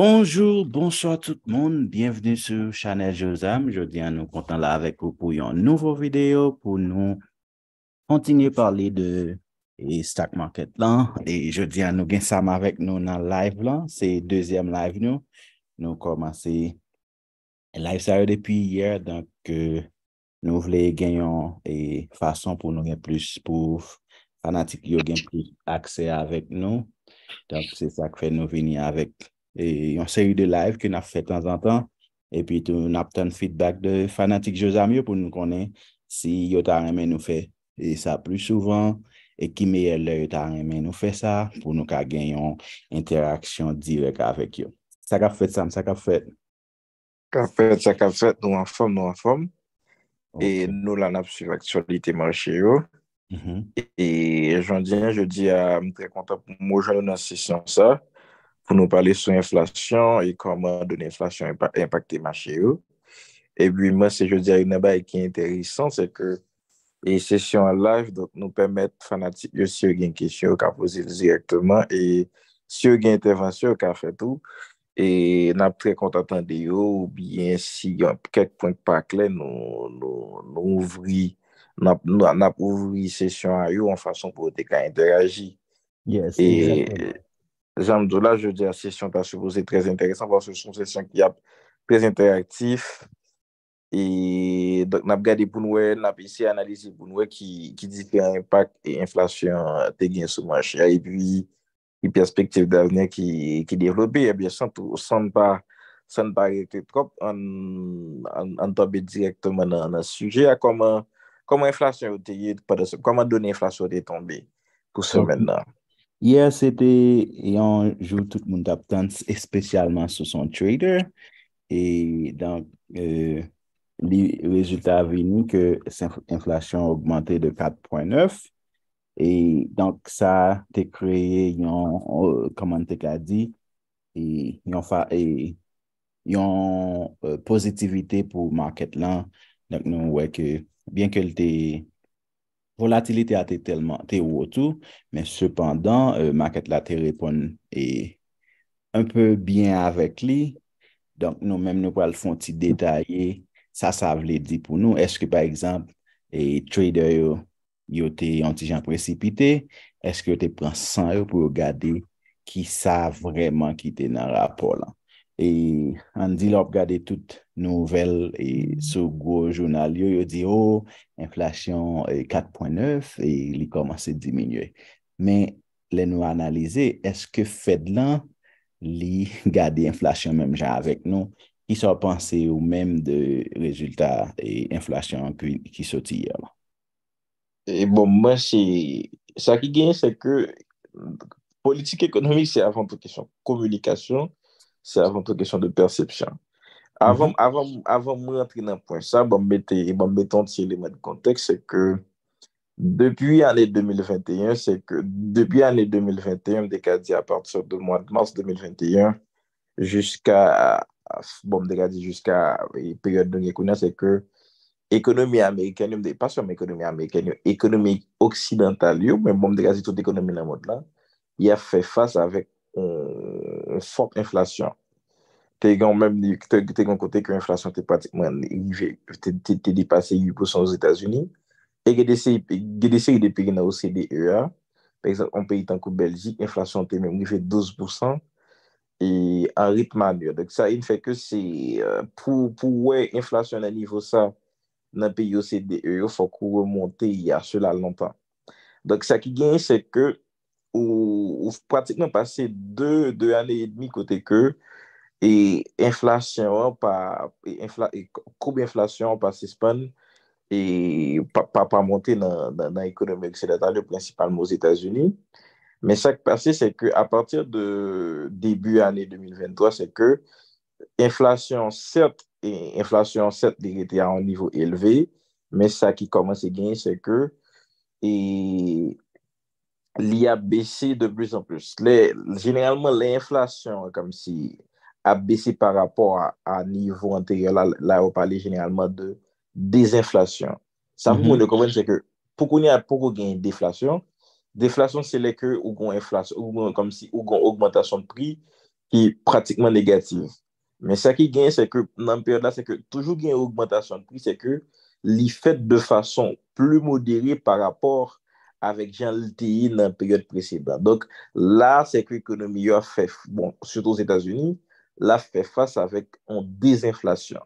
Bonjour, bonsoir tout moun. Bienvenue sur chanel Jozam. Je di an nou kontan la avek ou pou yon nouvo video pou nou kontinye parli de eh, stak market lan. Je di an nou gen sam avek nou nan live lan. Sey deuxième live nou. Nou koman sey live sarou depi yer. Donk euh, nou vle genyon eh, e fason pou nou gen plus pou fanatik yo gen plus akse avek nou. Donk sey sa kwen nou veni avek. e yon seri de live ke na fwet tan zan tan, e pi tou na pten feedback de fanatik josa myo pou nou konen, si yo ta remen nou fe, e sa plou souvan, e ki meye lè yo ta remen nou fe sa, pou nou ka gen yon interaksyon direk avek yo. Sa ka fwet Sam, sa ka fwet? Sa ka fwet, sa ka fwet, nou an fwem, nou an fwem, e nou lan ap si l'aksyolite man che yo, mm-hmm. e jan diyan, je di, m pre konta pou mou jan nan sisyon sa, pou nou pale sou inflasyon e koman don inflasyon impakte mache yo. E bi, mwen se je di a yon naba e kiye enteresan, se ke yon sesyon a live nou pwem met fanatik yo si yo gen kisyon yo ka pose li direktman e si yo gen intervasyon yo ka fete ou e nap tre kontatande yo ou biensi yon kek point pakle nou ouvri nap ouvri sesyon a yo an fason pou dek a interagi. Yes, exactly. Jamdou la, je di euh, a sesyon ta soubou, se trez interesan. Vos se son sesyon ki ap prez interaktif. E nap gade pou noue, nap isi analize pou noue ki di ki an impact e inflasyon te gen soumach. E pi aspektif davnyan ki devlopi. E biye san tou san pa rektet kop an tobe direktman nan an suje. A koman koman inflasyon ou te gen, koman donen inflasyon ou te tombe kousen men nan. Yer se te yon jou tout moun tap tans espesyalman sou son trader e donk euh, li rezultat veni ke senflasyon augmente de 4.9 e donk sa te kreye yon komante ka di e yon pozitivite pou market lan donk nou weke, bien ke lte... Volatilite a te telman, te wotou, men sepandan, euh, maket la te repon e unpe bien avek li, donk nou menm nou pal fon ti detaye, sa sa vle di pou nou, eske par exemple, e trader yo te antijan precipite, eske yo te pran san yo pou yo gade ki sa vreman ki te nan rapor lan. e an di lop gade tout nouvel e sou gwo jounal yo yo di yo oh, inflasyon 4.9 e, e li komanse diminye men le nou analize eske Fedlan li gade inflasyon menm jan avek nou ki sa panse ou menm de rezultat e inflasyon ki soti yon e bon mwen se sa ki gen se ke politik ekonomik se avan pou ki son koumulikasyon Sè avan ton kesyon de persepsyon. Avan mwen mm-hmm. rentrin nan pwen sa, bom beton tiye lema de kontekst, se ke depi ane 2021, se ke depi ane 2021, dekadi a partisor do mwen de mars 2021, jusqu'a bom dekadi jusqu'a peryode donye kouna, se ke ekonomi Amerikan, ekonomi oksidental yo, men bom dekadi tout ekonomi nan mwen la, y a fè faz avèk on fote inflasyon. Tè yon mèm, tè yon kote kwen inflasyon tè pratik mèm, tè di pase 8% ou Etats-Unis. E gè desè yon de peyi nan OCDEA, pè yon peyi tankou Beljik, inflasyon tè mèm, nifè 12% e aritman yon. Dèk sa, yon fèk yo, pou wè inflasyon nan nivou sa nan peyi OCDEA, fòk ou remonte yon lantan. Dèk sa ki gen, sè kè ou pratik nan pase 2-2 ane et demi kote ke e inflasyon pa, e koub inflasyon pa se span e pa pa monten nan ekonomik sèdata, yo prinsipal mouz Etasuni, men sa ki pase se ke a partir de debu ane 2023 se ke inflasyon sèrt e inflasyon sèrt de gète an nivou e levè, men sa ki komanse genye se ke e Li a bese de plus en plus. Genelman, l'inflasyon a bese par rapport mm-hmm. a nivou anteriyal. La, ou pale genelman de dezinflasyon. Poukou ni a poukou gen deflasyon? Deflasyon, se le ke ou goun ou goun augmantasyon pri, ki pratikman negatif. Men sa ki gen, se ke nan peryon la, se ke toujou gen augmantasyon pri, se ke li fet de fason plou modere par rapport avèk jan l'TI nan peyote presibla. Donk, la, seke ekonomi yo a fè, bon, soto os Etats-Unis, la fè fass avèk an dezinflasyon.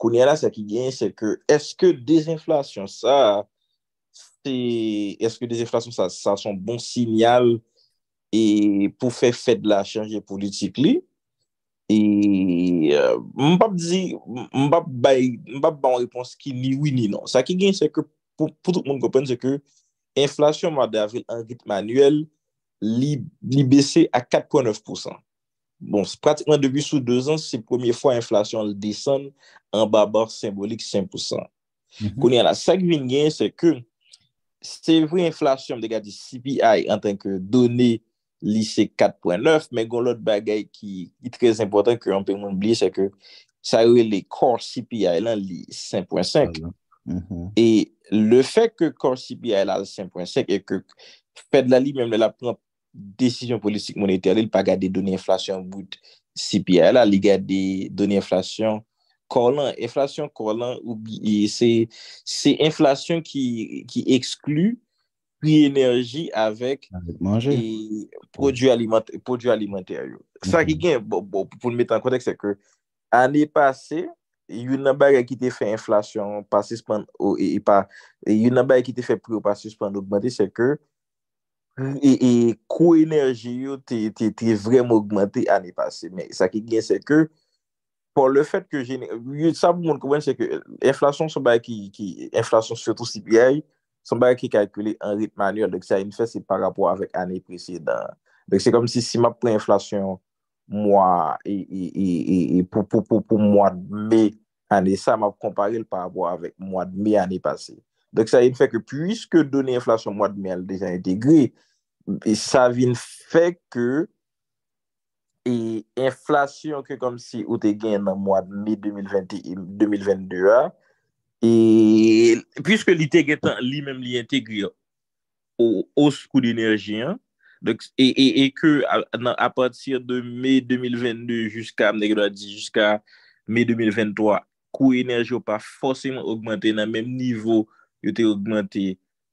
Kounye la, seke gen, seke, eske dezinflasyon sa, seke dezinflasyon sa, sa son bon sinyal pou fè fè de la chanje politik li, e, euh, mbap dizi, mbap ba en repons ki ni oui ni nan. Seke gen, seke, pou tout moun gopen, seke, Inflasyon mwa de avril an git manuel li bese a 4,9%. Bon, pratikman debi sou 2 ans, se pwemye fwa inflasyon le desen an babar sembolik 5%. Mhm. Koni an la 5 vin gen se ke se vwe inflasyon mde gati CPI an tenke doni li se 4,9 men goun lot bagay ki yi trez importan ke an pen mwen bli se ke sa yowe le core CPI lan li 5,5%. Mm-hmm. et le fait que Corse CPI a la 5.5 et que Pedlali même la prend décision politique monétaire il pa gade de donner inflation au bout CPI a la, il gade de donner inflation corlant, inflation corlant c'est inflation qui exclue l'énergie avec les produits alimentaires ça qui mm-hmm. gagne bon, bon, pour le mettre en contexte c'est que année passée yon nan baye ki te fe inflasyon, pasispan ou e, e pa, e, yon nan baye ki te fe pre ou pasispan, nou gman te se ke, e, e kou enerji yo te, te vreman gman te ane pase, men sa ki gen se ke, pou le fet ke jen, yon sa pou moun kouwen se ke, inflasyon se baye ki, inflasyon se to si biye, se baye ki kalkule an ritman yo, dek sa yon fe se pa rapo avèk ane prese dan, dek se kom si si map pou inflasyon, mwa, e pou mwa dek, ane, sa ma kompare l pa abwa avèk mwad mi ane pase. Dèk sa yon fè kè pwiske donè inflasyon mwad mi al dejan integri, sa vin fè kè e inflasyon kè kom si ou te gen mwad mi 2021-2022 e pwiske li te gen tan li mèm li integri ou skou di enerji an, e kè nan apatir de mi 2022 jiska mi 2023 kou enerji yo pa fosèmen augmente nan mèm nivou yo te augmente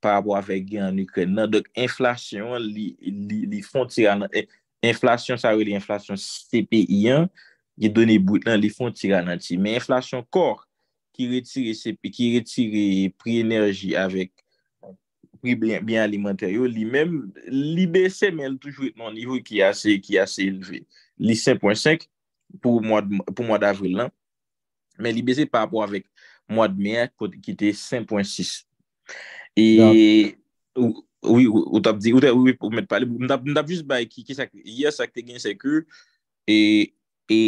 pa abwa vek gen an nukren nan. Dok, inflasyon li fon tira nan. Inflasyon sa wè li inflasyon CPI-1, li eh, donè bout nan, li fon tira nan ti. Mè inflasyon kor ki retire CPI, ki retire pri enerji avèk pri bèy alimentaryo li mèm, li bèse mèl toujwè nan nivou ki asè, ki asè lvè. Li 5.5 pou mwad avril nan, men li beze pa apwa vek mwa dmeyak pou ki te 5.6. E, ou, ou tap di, ou te, ou met pale, mdap, mdap jis bay ki, ki sa, yes, ak te gen seke, e, e,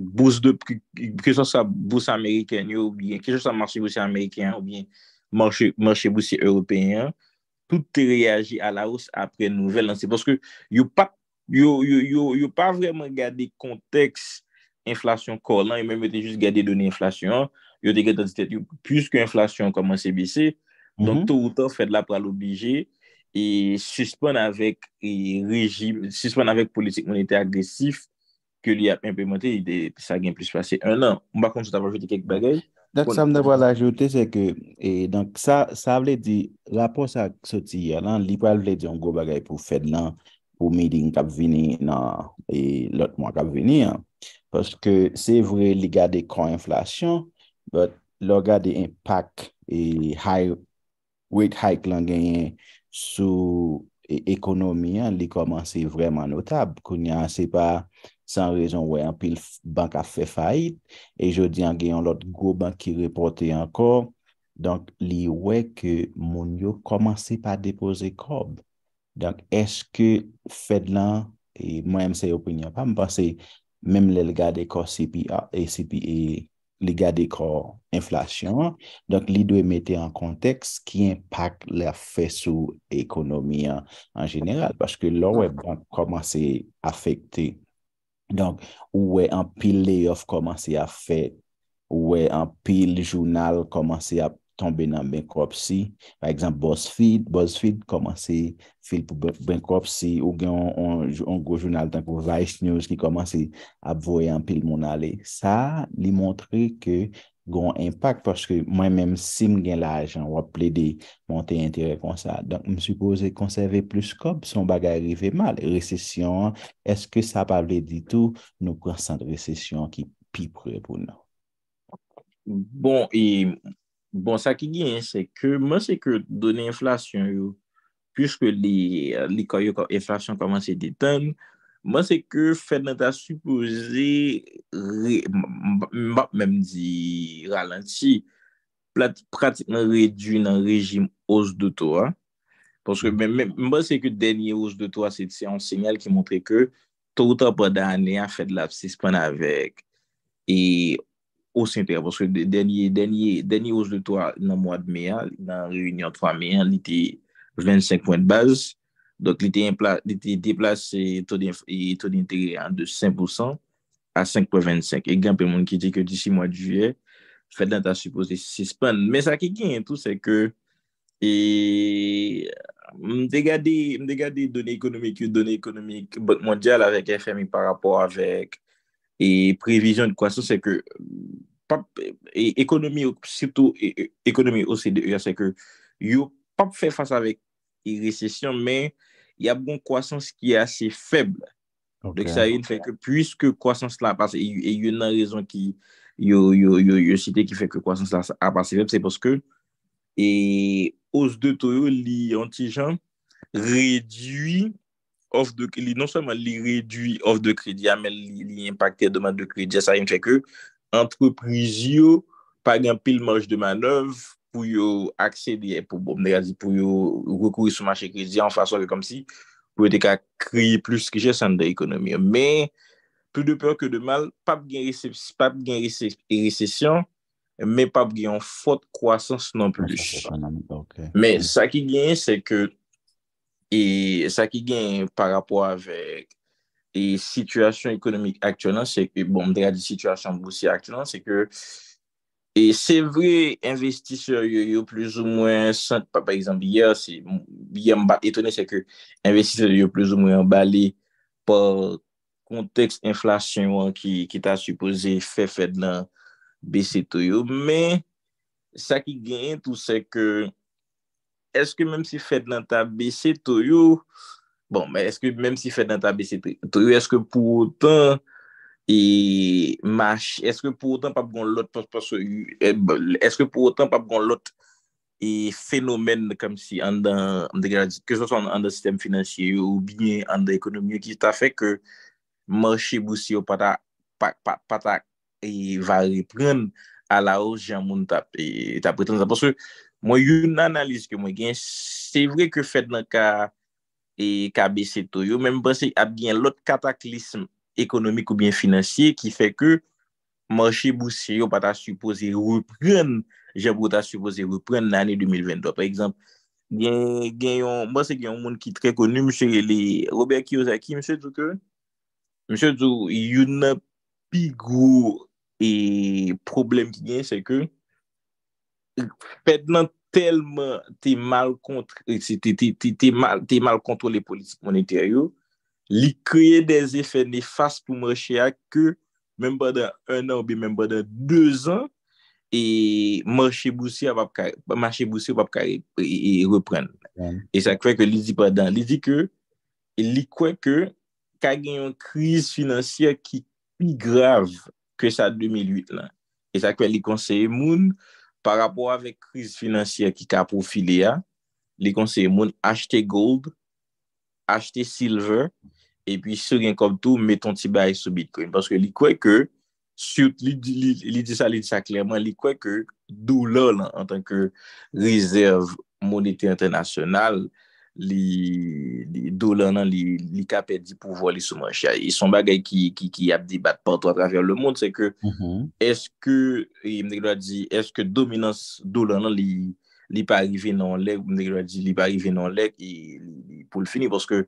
bous de, ki, ki sa sa bous Ameriken, yo, ki sa sa mwache bous Ameriken, ou bien, mwache bousi Europen, tout te reagi a la os apre nouvel, anse, poske, yo pa, yo, yo, yo, yo pa vreman gade konteks, inflasyon kol nan, yon men mette jist gade yon inflasyon, yon te gade pyske yon inflasyon koman se bise don mhm. tou ou tou fèd la pral oblije e suspon avèk e regib, suspon avèk politik monete agresif ke li ap implemente, yon te sa gen plis pase. Un nan, mba kon jout avò jout kek bagay. Dèk sa mnè vò la joutè se ke, e donk sa, sa vlè di la pou sa ksoti yon nan, li pral vlè di yon gro bagay pou fèd nan pou midi n kap vini nan e lot mwa kap vini an. Paske se vre li gade kon inflasyon, but lo gade impak e high weight hike lan genye sou e, ekonomi an li koman se vreman notab koun ya se pa san rezon wè an pil bank a fe fayit e jodi an genyon lot go bank ki reporte an kor donk li wè ke moun yo koman se pa depose kob Donk, eske fèd lan, e mwen mse opinyon pa mpansè, mèm lè liga de kor CPA, ACPA, e liga de kor inflasyon, donk li dwe metè an konteks ki impak lè fè sou ekonomi an, an jeneral, paske lò wè bank komanse afekte. Donk, wè an pil layoff komanse afekte, wè an pil jounal komanse afekte, ton benan ben korpsi. Par ekzamp, BuzzFeed, BuzzFeed komanse fil pou ben korpsi ou gen on go jounal tankou Vice News ki komanse ap voyan pil moun ale. Sa li montre ke goun impak paske mwen menm sim gen la jan wap ple de monten intere kon sa. Donk, msou kose konserve plus korps, son bagay rive mal. Resesyon, eske sa pavle ditou nou konsant resesyon ki pi pre pou nou. Bon, e... Bon, sa ki gen, se ke, mwen se ke donen inflasyon yo, pwiske li koyo inflasyon komanse de ton, mwen se ke fèd nan ta supouze mwen mèm di ralenti, pratikman redwi nan rejim oz de to, pwiske mwen mèm, mwen se ke denye oz de to, se ti an senyal ki mwontre ke, tou ta poda anè an fèd la, se se pon avèk, e... ou s'intègre, pwoske denye, denye, denye ouj de to, nan mwad mea, nan reyounyon 3 mea, li te 25 pwèn de baz, donk li te, li te deplase, eto di, eto di intègre an de 5%, a 5 pwèn 25, e genpè moun ki te ke di 6 mwad juye, fè dante a supose se span, men sa ki gen, tout se ke, e, mde gade, mde gade donè ekonomik, yon donè ekonomik, mwen djal avèk FMI, par rapport avèk, Et prévision de croissance, c'est que l'économie au CEDEA, c'est que l'on ne fait pas face à la récession, mais il y a bon croissance qui est assez faible. Donc ça y est, puisque croissance a passé, et il y a une raison qui est citée qui fait que croissance a passé faible, c'est parce que l'os de toyo, l'antigen, réduit. off de kredi, non seman li redwi off de kredi, amen ah, li impakte doman de kredi, sa yon fèk yo, entrepriz yo, pagyan pil manj de manov, pou yo akse diye pou bomne, pou yo rekou yon soumanche kredi, anfa soke kom si pou ete ka kri plus krije san de ekonomi yo, men pou de pèw ke de mal, pap gen resesyon, men pap gen fote kwasans non plush. Men sa ki gen, se ke E sa ki gen par rapport avèk e sityasyon ekonomik aktyonan, se ke bon mdra di sityasyon mbousi aktyonan, se ke e se vre investisyon yo yo plus ou mwen, par exemple, etone se ke investisyon yo yo plus ou mwen bali pou konteks inflasyon ki ta supose fe fed nan besi to yo. Men, sa ki gen tout se ke eske mèm si fèd nan ta bese to yo, bon, mèm si fèd nan ta bese to yo, eske pou otan, e, eske pou otan pa pgon lot, e, e, eske pou otan pa pgon lot, fenomen kèm si an dan, kèchon son an dan sitem finansye yo, ou bine an dan ekonomi yo, ki ta fèk mèm che bousi yo patak, e va ripren a la ouz jan moun ta pritansan, porsè, Mwen yon analiz ke mwen gen, se vre ke fèt nan ka bese to yo, men mwen bense ap gen lot kataklism ekonomik ou bien finansye, ki fè ke manche bousi yo pata supose repren, jèp wou ta supose repren nan ane 2022. Par exemple, gen yon, mwen se gen yon moun ki tre konu, mwen se gen lè Robert Kiyosaki, mwen se djou ke, mwen se djou, yon nan pi gwo e problem ki gen, se ke, pet nan telman te mal kontre eh, te mal kontre le politik monetaryo li kreye des efè nefas pou mèche a ke mèm bèdè 1 an ou bè mèm bèdè 2 an e mèche bousi mèche bousi wap kare e repren e sa kwen ke li di padan li di ke li kwen ke kage yon kriz financier ki pi grave ke sa 2008 e sa kwen li konseye moun Par rapport avèk kriz financiè ki ka profilè a, li konsey moun achte gold, achte silver, epi sou gen kom tou, meton ti bay sou bitcoin. Paske li kwek ke, li di sa, li di sa klerman, li kwek ke dou lò lan an tanke rezerv monite internasyonal. li do lan nan li kapet di pou vo li souman chay. E son bagay ki ap di bat patwa travyan le moun, se ke eske dominans do lan nan li pa arrive nan lèk, mdek lwa di li pa arrive nan lèk pou l'fini, poske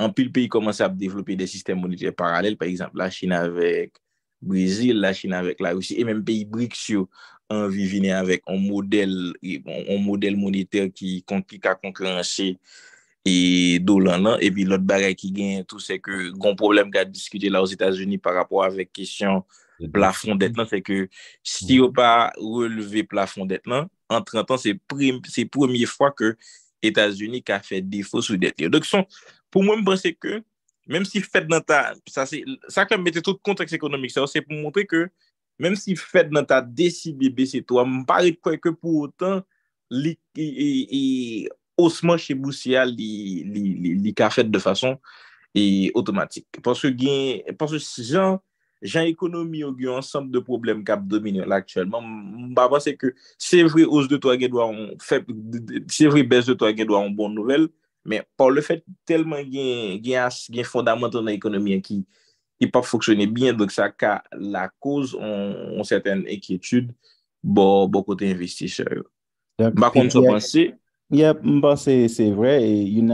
anpil peyi komanse ap devlopi de sistem monite paralel, par exemple la China vek Brazil, la China vek la Roussi, e menm peyi Brixio. an vivine avèk, an model monetèr ki konti ka konkurense e do lan lan, epi lot bagay ki gen tout se ke gon problem ka diskute la ou Etats-Unis par rapport avèk kèsyon plafondet nan, se ke si yo pa releve plafondet nan, an trentan, se premier fwa ke Etats-Unis ka fè defos ou det. Pou mwen mwen se ke, mèm si fèt nan ta, sa ke mwen mète tout konteks ekonomik, se yo se pou mwontre ke menm si fèd nan ta decibi bese to, m barit kwenk pou otan, li osman che bousi ya li ka fèd de fason, e otomatik. Pansè gen, pansè gen, gen ekonomi yo gen ansanp de problem kap dominyon lak chèlman, m baban se ke, se vre os de to a gen doan, se vre bez de to a gen doan bon nouvel, men pò le fèd telman gen as, gen fondamental nan ekonomi a ki, I pa foksyone byen, donc sa ka la kouz on certaine ekietude bo kote investi se yo. Mba kon sou panse? Yep, mba se vre, yon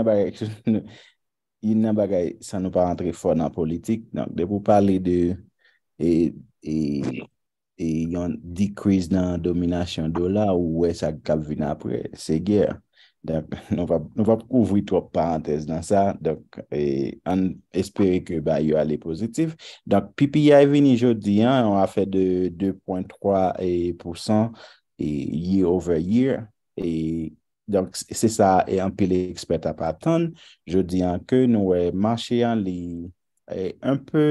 nan bagay sa nou pa rentre fò nan politik. De pou pale de yon dikriz nan dominasyon do la ou wè sa kap vi nan apre se gèr. nou va pou ouvri to parantez dan sa, an espere ke ba yo ale pozitiv. Donk, pipi ya evini jodi an, an a fe de 2.3% year over year, donk, se sa, an pi le ekspert ap atan, jodi an ke nou wè manche an li an pe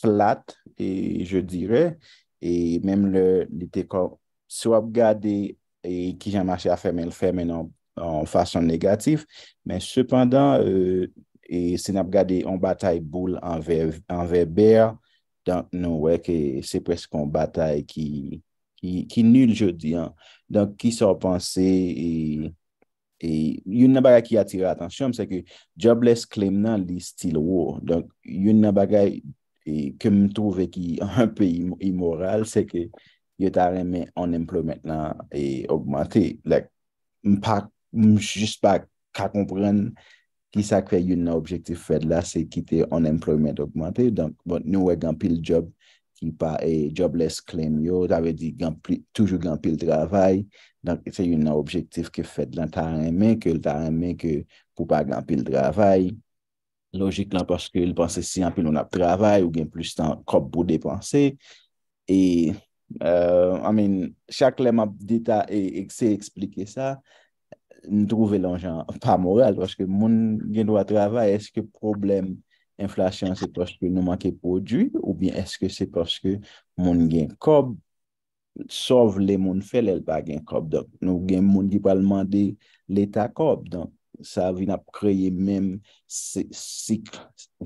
flat, je dire, menm li te kon sou ap gade, ki jan manche a ferme, l ferme nan fasyon negatif, men sepandan euh, se nap gade an batay boule an verber dan nou wek se presk an batay ki nil jodi dan ki sor panse yon nan bagay ki atire atansyon, se ke jobless claim nan li stil wou, dan yon nan bagay ke m touve ki an pe imoral, se ke yon tar eme on emple men nan e augmante m pak m jist pa ka kompren ki sa kwe yon nan objektif fed la se ki te on employment augmente donk bon, nou we gampil job ki pa e jobless claim yo ta ve di gampil, toujou gampil travay, donk se yon nan objektif ke fed lan ta reme, ke l ta reme ke pou pa gampil travay logik lan paske l panse si yon pilon ap travay ou gen plus tan kop pou depanse e euh, amin, chak lem ap dita e, e, se explike sa nou drouve l'enjan pa moral, pwoske moun gen do a travay, eske problem, inflasyon se pwoske nou manke pwodu, ou bien eske se pwoske moun gen kob, sov le moun fel el pa gen kob, dok nou gen moun di pal mande l'etat kob, donk sa vin ap kreye menm se sik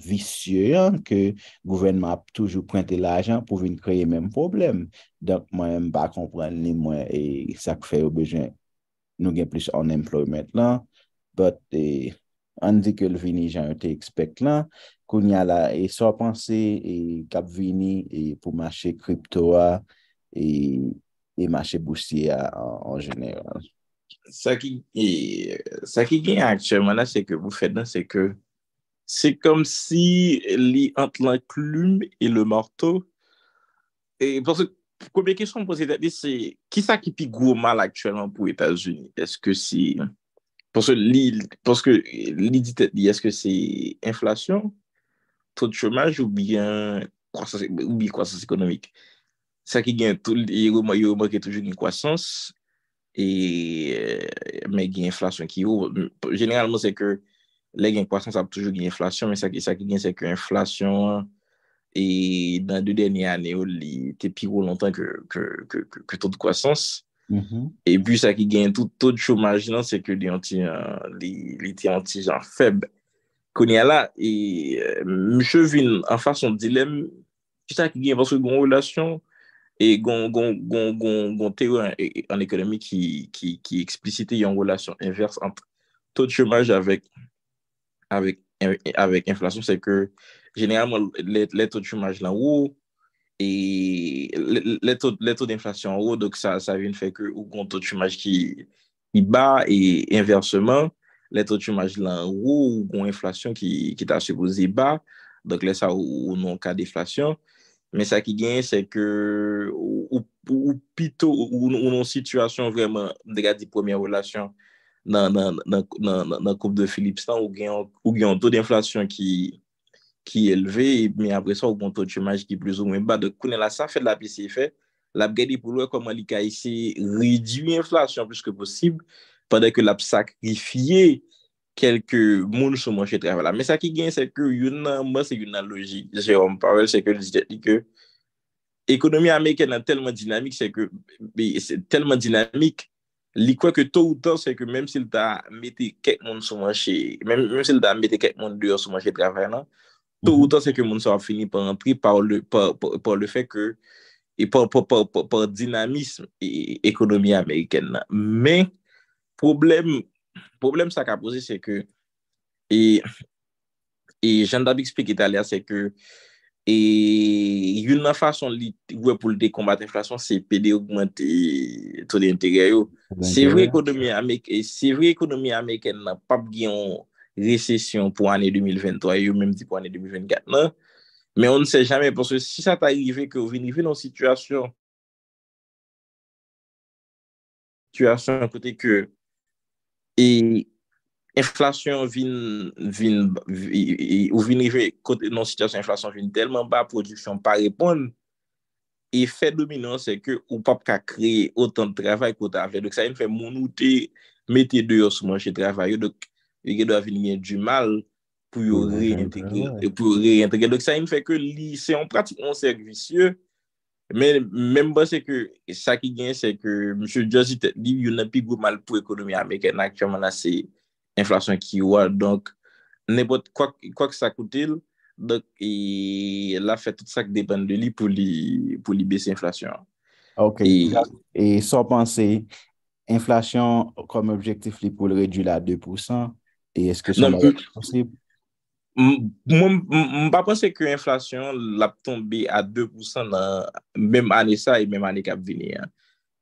visye, ke gouvenman ap toujou prente l'ajan pou vin kreye menm problem, donk moun mba kompren li mwen e sak feyo bejwen kreye nou gen plis on-employment lan, but, eh, an di ke l vini, jan yo te expect lan, kon ya la, e so apansi, e kap vini, e pou mache kriptoa, e, e mache bousi ya, an jene. Sa ki, e, sa ki gen aksyon, wala, se ke wou fed nan, se ke, se kom si, li ant lan klum, e le morto, e, porsi, Koube kesyon pou se te te te se, ki sa ki pi gwo mal aktuelman pou Etats-Unis? Eske se, pou se li, pou se li di te te te di, eske se inflasyon, to di chomaj ou bi kwasans ekonomik? Sa ki gen, yo yo mwenke toujou gen kwasans, e men gen inflasyon ki yo. Genelman se ke, le gen kwasans ap toujou gen inflasyon, men sa ki gen se ke inflasyon, Et dans deux dernières années, il était pire longtemps que toute croissance. Mm-hmm. Et puis, ça qui gagne tout taux de chômage, c'est que les anti-genres euh, faibles qu'on y a là. Et M. Vigne a fait son dilemme. C'est ça qui gagne parce que y a une relation et y a un économie e, e, qui explicite y a une relation inverse entre taux de chômage avec avèk inflasyon, sè ke genèralman lè to tchumaj lan wou, lè to d'inflasyon wou, sa vin fè ke ou kon to tchumaj ki ba, e inverseman, lè to tchumaj lan wou, ou kon inflasyon ki ta sebozi ba, lè sa ou non ka deflasyon, mè sa ki gen, sè ke ou pito, ou non sitwasyon vremen de gade di premiè relasyon, nan koup de Philips tan ou gen an to d'inflasyon ki e leve mi apre sa ou kon to tchumaj ki plus ou mwen ba de kounen la san fèd la pi se fè la p gèdi pou louè koman li ka isi ridu inflasyon plus ke posib padè ke la p sakrifye kelke moun sou manche travala. Me sa ki gen se ke yon nan logik. Jè yon pavel se ke jitè di ke ekonomi Amerike nan telman dinamik se ke telman dinamik li kwe ke tou ou tan se ke menm sil ta mette kek moun sou manche, menm sil ta mette kek moun diyo sou manche travè nan, tou ou mhm. tan se ke moun sa finit pou an pri, pou le fek ke, e pou dinamism e, e, ekonomi Ameriken nan. Men, problem sa ka pose se ke, e jen da bi ekspek Italia se ke, E yon nan fason li Gwe pou l dekombat inflasyon Se pede augmente To de integre yo e Se vre ekonomi amek Se vre ekonomi amek En nan pap gyan Resesyon pou ane 2023 Yo menm ti pou ane 2024 Men on se jame Porske si sa ta rive Ke ou vini rive nan situasyon Situasyon kote ke E E inflasyon vin, vin, vin, ou vin rife, kote nan sityasyon inflasyon vin, telman ba prodisyon pa repon, efè dominan, se ke ou pap ka kreye otan travay kote avè, dek sa yon fè, moun ou te, mette deyo sou manche travay yo, dek, yon gè do avin gen du mal, pou yo reintegre, pou yo reintegre, dek sa yon fè ke li, se yon pratik, on ser vicieux, men, men mba se ke, sa ki gen, se ke, msè, msè, msè, msè, msè, m Inflasyon ki wad, donk, nepot kwa kwa k sa koutil, donk, e, la fet sa k depande li pou li besi inflasyon. Ok, e, e son panse, inflasyon kom objektif li pou le redy la 2%, e eske son la wak chansib? M pa panse ki inflasyon la tonbi a 2% la, menm ane sa, e menm ane kap vini, ane.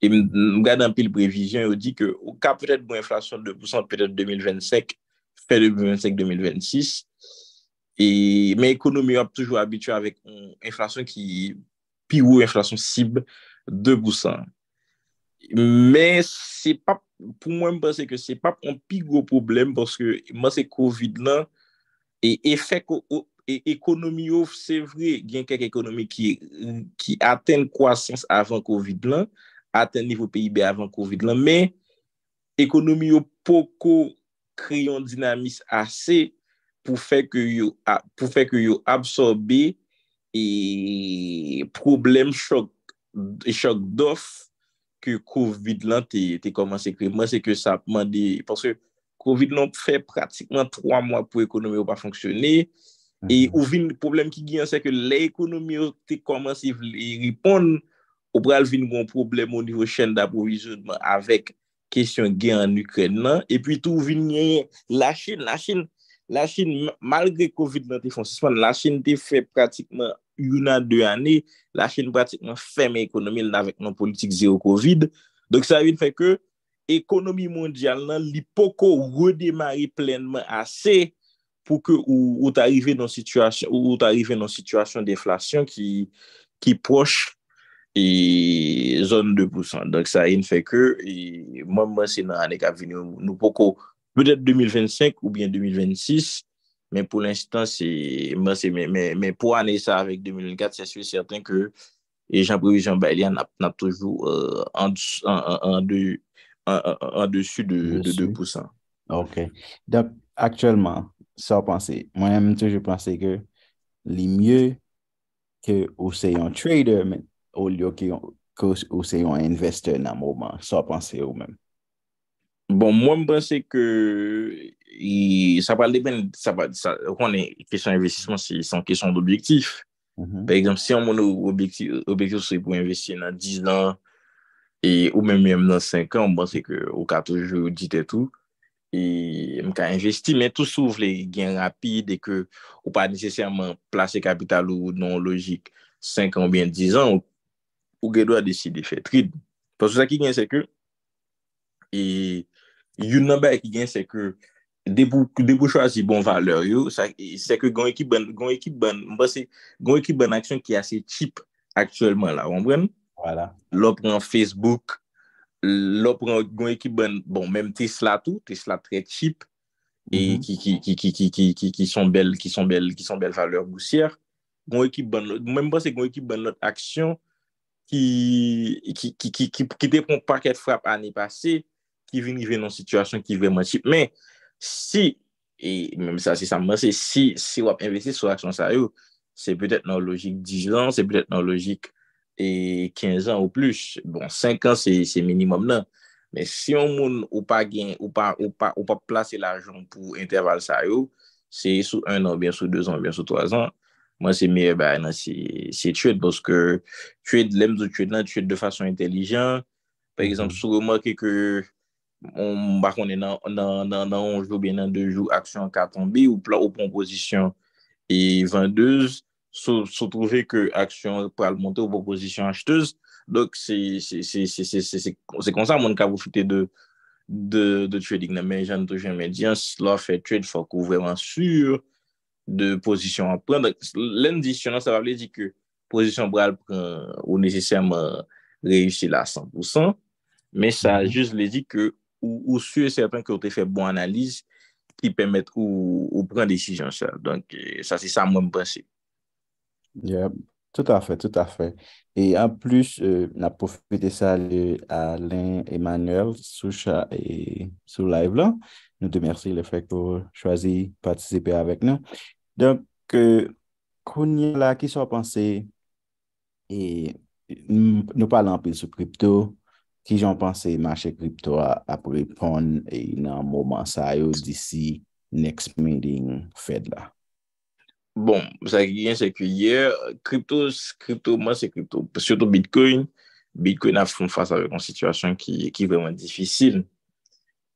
Mwen gade an pil previzyon, ou di ke ou ka pwede bon inflasyon 2% pwede 2026, pwede 2026, 2026. E men ekonomi yo ap toujou abitou avèk an inflasyon ki pi ou inflasyon sib 2%. Men se pa pou mwen mpase ke se pa pon pi gro problem, pwese mwen se COVID lan, ekonomi yo, se vre, gen kèk ekonomi ki aten kwa sens avan COVID lan, aten nivou peyi be avan kovid lan. Men, ekonomi yo poko kriyon dinamis ase pou fek yo absorbe e problem chok dof ke kovid lan te komanse kriyon. Mwen se ke sa pman de, parce kovid lan fe pratikman 3 mwa pou ekonomi yo pa fonksyone. E mhm. ouvin, problem ki gyan se ke la ekonomi yo te komanse yi ripon nan ou pral vin bon problem ou nivou chen da pou vizyonman avèk kèsyon gen an Ukren nan, epi tou vin nye, la chen, la chen, malgre COVID nan defonsisman, la chen te fè pratikman yon an dey anè, la chen pratikman fè men ekonomi l nan vek nan politik zero COVID, dok sa vin fè ke, ekonomi mondial nan, li poko redemari plènman asè pou ke ou t'arive nan situasyon deflasyon ki proch et zone 2%. Donc, ça a une fait que moi, moi, c'est une année qu'a venu nous beaucoup, peut-être 2025 ou bien 2026, mais pour l'instant, c'est, moi, c'est, mais pour année ça, avec 2004, c'est sûr, c'est certain que, et j'imprévise euh, en bas, il y en a toujours en-dessus de 2%. Ok. Donc, actuellement, sans penser, moi, en même temps, je pensais que l'est mieux que ou c'est un trader, mais ou lyo ki ou se yon investe nan mouman, sa panse ou men. Bon, mwen mwen pense ke sa pal de ben, sa pal di sa konen kesyon investisman, se son kesyon d'objektif. Mm-hmm. Per exemple, se yon moun objektif, objektif se yon pou investi nan 10 nan, e, ou men mwen mwen nan 5 nan, mwen pense ke ou ka toujou, ou dit etou, e, mwen ka investi, men tou souf le gen rapide, e ke ou pa nisesyaman plase kapital ou non logik 5 an ou bien 10 an, ou ou gèdo a deside fè trid. Pas wè sa ki gen se ke, e yon nabè a ki gen se ke, de pou chwa zi bon valeur yo, se ke gwen ekip ban, mwen se gwen ekip ban aksyon ki ase tip akselman la, wè mwen? Wè la. Lop wè an Facebook, lop wè an gwen ekip ban, bon, mèm Tesla tou, Tesla tre tip, e, mhm. ki son bel, ki son bel, ki son bel valeur bousyèr, mwen se gwen ekip ban lop aksyon, ki depon pa ket frap ane pase, ki ven yon situasyon ki ven manchip. Men, e, si wap investi sou aksyon sa yo, se petet nan logik 10 an, se petet nan logik 15 e, an ou plus. Bon, 5 an se minimum nan. Men, si yon moun ou pa gwen, ou pa plase l'ajon pou interval sa yo, se sou 1 an ou bien sou 2 an ou bien sou 3 an, Mwen se mè, bè nan se tchèd, pwoske tchèd, lemz ou tchèd nan, tchèd de fason entelijan. Par exemple, sou remakè ke mwen bakonè nan nan nan nan nan, jwou bè nan, de jwou aksyon katanbi ou plo ou ponpozisyon e vandeuse, sou trove ke aksyon pou al montè ou ponpozisyon acheteuse. Dok, se konsa, mwen ka wou fite de tchèd. Mwen jan toujèmè diyan, lò fè tchèd, fò kou vèman sûr, de posisyon an pren. Donc, l'indisyonan, sa va vle di ke posisyon bral pren ou neseysem reyoussi la 100%, men sa juz le di ke ou sou e serpen ki ou te fè bon analize ki pèmèt ou pren desisyon sa. Donc, sa si sa mwen prinsip. Yap. Tout a fè, tout a fè. Et en plus, euh, na poufite sa le Alain Emmanuel sou live la. Nou te mersi le fèk pou chwazi patisipe avèk nan. Donk, konye euh, la ki sou a panse, nou palan pil sou kripto, ki joun panse mache kripto apou repon e nan mouman sa yo disi next meeting fèd la. Bon, sa kriyen se kriye, krypto, moi se krypto, soto bitcoin, bitcoin a foun fasa vek an situasyon ki vreman difisil.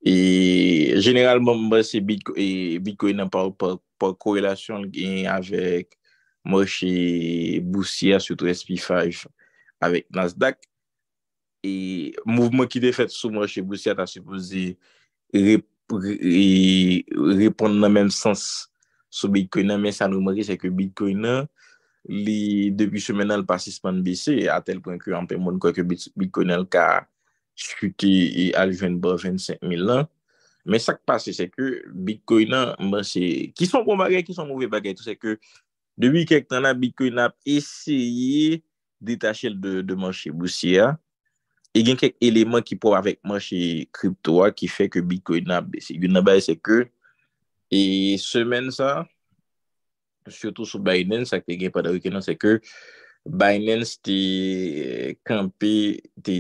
E generalman, moi se e bitcoin nan pa korrelasyon genye avek mouche boussia soto SP5 avek Nasdaq. E mouvment ki de fet sou mouche boussia ta se pouze repon nan men sens sou bitkoina men sa nou mori se ke bitkoina li debi semenal pasisman bese, a tel point ki anpe moun kwa ke bitkoinal ka skuti aljwen ba 25 milan. Men sak pase se ke bitkoina, ki son mou bon bagay, ki son mou ve bagay, se ke debi kek tan la bitkoina eseye detache de manche bousia, e gen kek eleman ki pou avèk manche kripto wak ki fe ke bitkoina bese. Yon nabay se ke... E semen sa, surtout sou Binance, ak te gen pa da wikè nan, se ke Binance te eh, kempe, te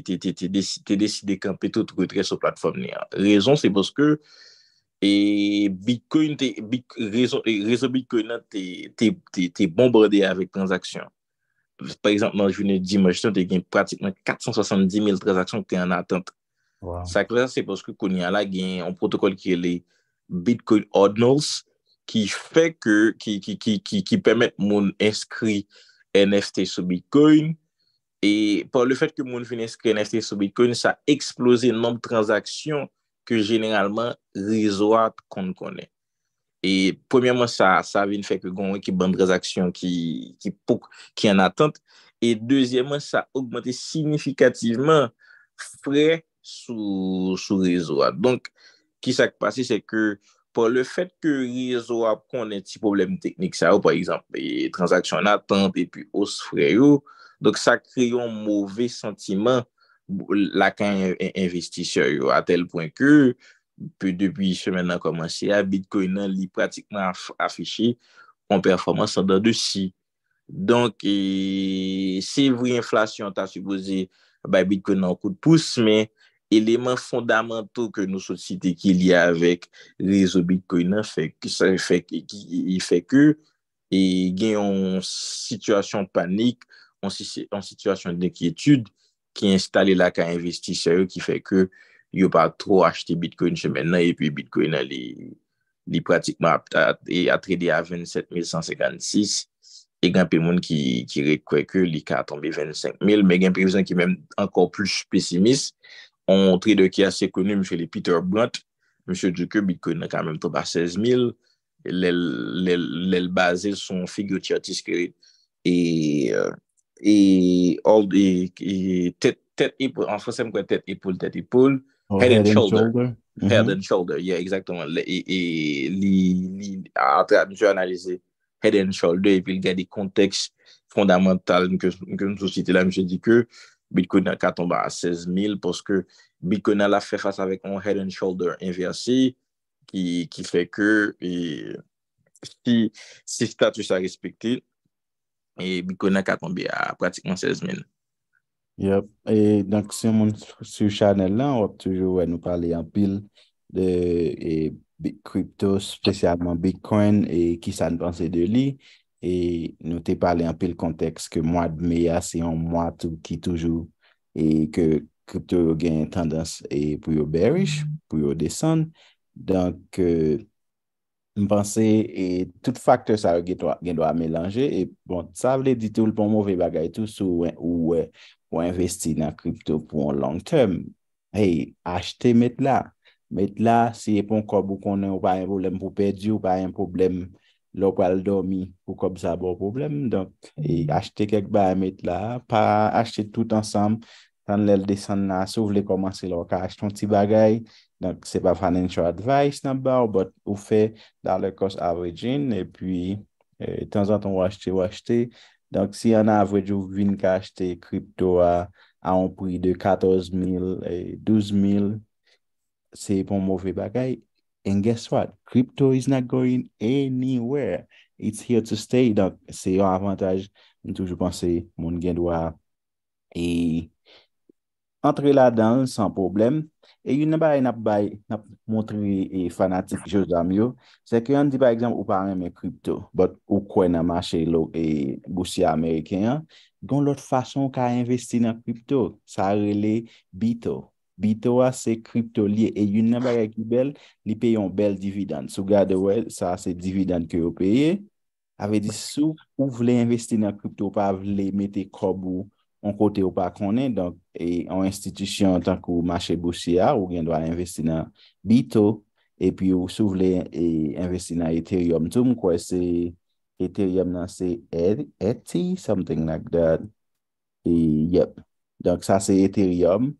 deside kempe tout kou tre so platform ni an. Rezon se boske, e bitcoin te, e rezon bitcoin nan, te bombardè avèk transaksyon. Par exemple, nan jounè Dimash, te gen pratikman 470.000 transaksyon ki te an atent. Sak la se boske koni an la gen an protokol ki elè Bitcoin Ordinals ki fè ke ki pèmè moun eskri NFT sou Bitcoin e pou le fèt ke moun fè n'eskri NFT sou Bitcoin sa eksplose nan moun transaksyon ke jenèlman rezoat kon konè e pèmè moun sa vè n'fè ke kon wè ki band rezaksyon ki pouk ki an atant e dèzyèm moun sa augmantè signifikativeman fè sou rezoat donk ki sa k pasi se ke, pou le fet ke rezo ap konen ti problem teknik sa yo, par exemple, e transaksyon atan, e pi os fre yo, dok sa kreyon mouve sentiman, la kan investi se yo, a tel pwen ke, pe depi se menan komanse, a Bitcoin nan li pratikman afeshi, kon performans an dan dosi. Donk, e, se vwe inflasyon ta supose, ba Bitcoin nan kout pousse, men, elemen fondamentou ke nou sotite ki liye avek rezo bitcoin fek ki se fek ki fek e gen yon situasyon panik yon situasyon dekietude ki installe la ka investi se yo ki fek e yo pa tro achete bitcoin se men nan e pi bitcoin li pratikman a tre de a 27156 e gen pe moun ki rekwe ke li ka atombe 25000 me gen pe yon ki men ankon plush pesimist On tri de ki ase konu, msye li Peter Blunt, msye duke, bi konen kanmen pou ba 16.000, lèl bazè son figyo ti ati skre. Et euh, en fransem kwa tète-époule, tète-époule, oh, head and shoulder, head mm-hmm. and shoulder, yeah, exactement. Et en fransem kwa tète-époule, tète-époule, head and shoulder, yeah, exactement. Bitcoin a ka tomba a 16 000 poske Bitcoin a la fe fase avek an head and shoulder inversi ki fe ke si status a respekti e Bitcoin a ka tombi a pratikman 16 000. Yep, e donk seman sou chanel lan, wap toujou wè nou pale an pil de crypto, spesialman Bitcoin e ki san vansè de li e E nou te pale an pil konteks ke mwa d'meya se yon mwa ki toujou e ke kripto gen yon tendans e pou yo berish, pou yo desen donk e, mpense tout faktor sa gen do a melanje e bon, sa vle ditoul pou mwove bagay tout sou ou pou investi nan kripto pou yon long term hey, achete met la met la si yon pon kobou konen ou pa yon problem pou perdi ou pa yon problem lopal do mi pou kopsa bo problem. Donk, e achete kek ba emet la, pa achete tout ansam, tan lel desan la, sou vle komanse lor ka achete ton ti bagay. Donk, se pa financial advice nan ba, ou fe, dar le cost average, e pi, e, tan zan ton wachete, wachete. Donk, si yon avrejou vin ka achete kripto a an pri de 14000, 12000, se pon moufe bagay. And guess what? Crypto is not going anywhere. It's here to stay. Donc, c'est un avantage. Je pense que tout le monde vient d'oua. Et entre là-dedans sans problème. Et il n'y a pas à montrer les fanatiques, les choses d'amieux. C'est qu'il y a un petit exemple où parait mes cryptos. But où quoi n'a marché, là, et aussi américain. Il y a une autre façon où on peut investir dans les cryptos. Ça relève les bitaux. Bito a se kripto liye e yon nabare ki bel, li peyon bel dividan. Sou gade we, sa se dividan ki yo peye. Ave di sou, ou vle investi nan kripto, ou pa vle mete krob ou an kote ou pa konen. Donk, e an institisyon tank ou machè bouchi a, ou gen dwa investi nan bito. E pi ou sou vle e, investi nan Ethereum. Tou mkwe se Ethereum nan se ETH, something like that. E, yep, donk sa se Ethereum.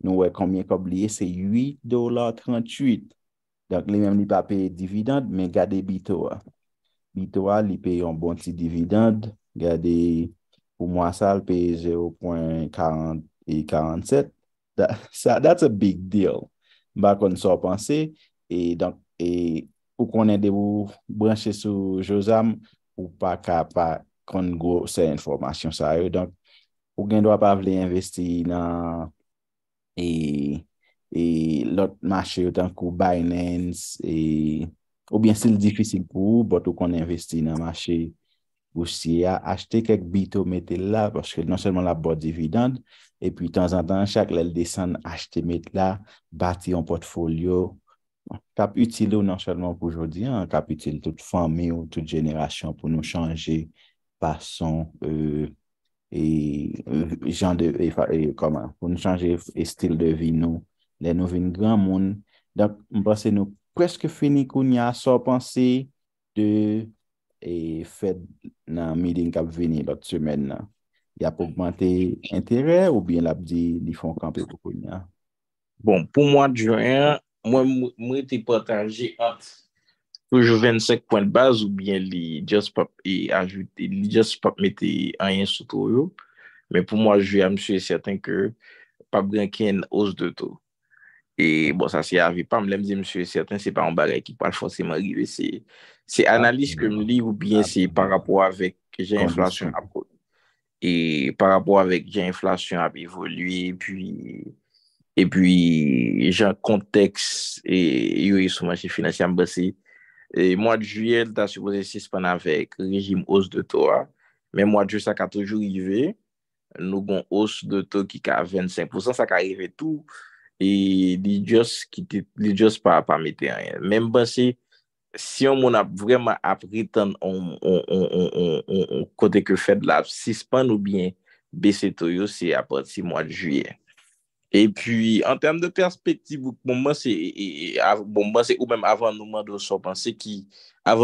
Nou wè koumyen koubliye se 8 dolar 38. Dak li mèm li pa paye dividende, mè gade bitowa. Bitowa li paye yon bon ti dividende, gade pou mwa sal paye 0.47. That's a big deal. Ba kon sou panse, e donk, e pou konen de wou branche sou Jozam, ou pa ka pa kon gwo se informasyon sa yo. Donk, ou gen do a pa vle investi nan... E, e lot machè yo tan kou Binance. E, ou bien, se li difisik pou ou, bot ou kon investi nan machè. Ou si a achete kek bitou mette la, poske non selman la bot dividende. E pi tan an tan, chak lèl desan achete mette la, bati yon potfolio. Kap utile ou non selman pou jodi, kap utile tout fami ou tout jeneration pou nou chanje pas son... Euh, E, e, e, pou nou chanje e stil de vi nou. De nou vi nou gran moun, dap mbrase nou preske fini koun ya sa panse de e fed nan midi nkap veni dot semen nan. Ya pou mante interè ou bien lap di li fon kampi pou koun ya? Bon, pou mwa diyo en, mwen te patanji ati. Toujou 25 point baz ou bien li just pop et ajoute, li just pop mette a yon soto yo. Men pou mwa, jwe a mswe certain ke pap gen ken os de to. E bon, sa se avi pa, mlemze mswe certain, se pa mba rey ki pal fonse m a rive. Se analise ke m li ou bien se par rapport avèk jè inflasyon ap. E par rapport avèk jè inflasyon ap evoluye, epi jè konteks yo yon soumanche finanse yon basi, E mwa di juye, ta supose 6 pan avek rejim os de to a, men mwa di juye sa ka toujou rive, nou gon os de to ki ka 25%, sa ka rive tou, e li dios pa pamete a ye. Men bansi, si yon moun ap vreman ap riten on kote ke fed la 6 pan ou bien bese to yo, se apote 6 mwa di juye. En term de perspektiv, bon, bon, ou mwen mwese ou mwen mwese ou mwen mwese ou mwen mwese ou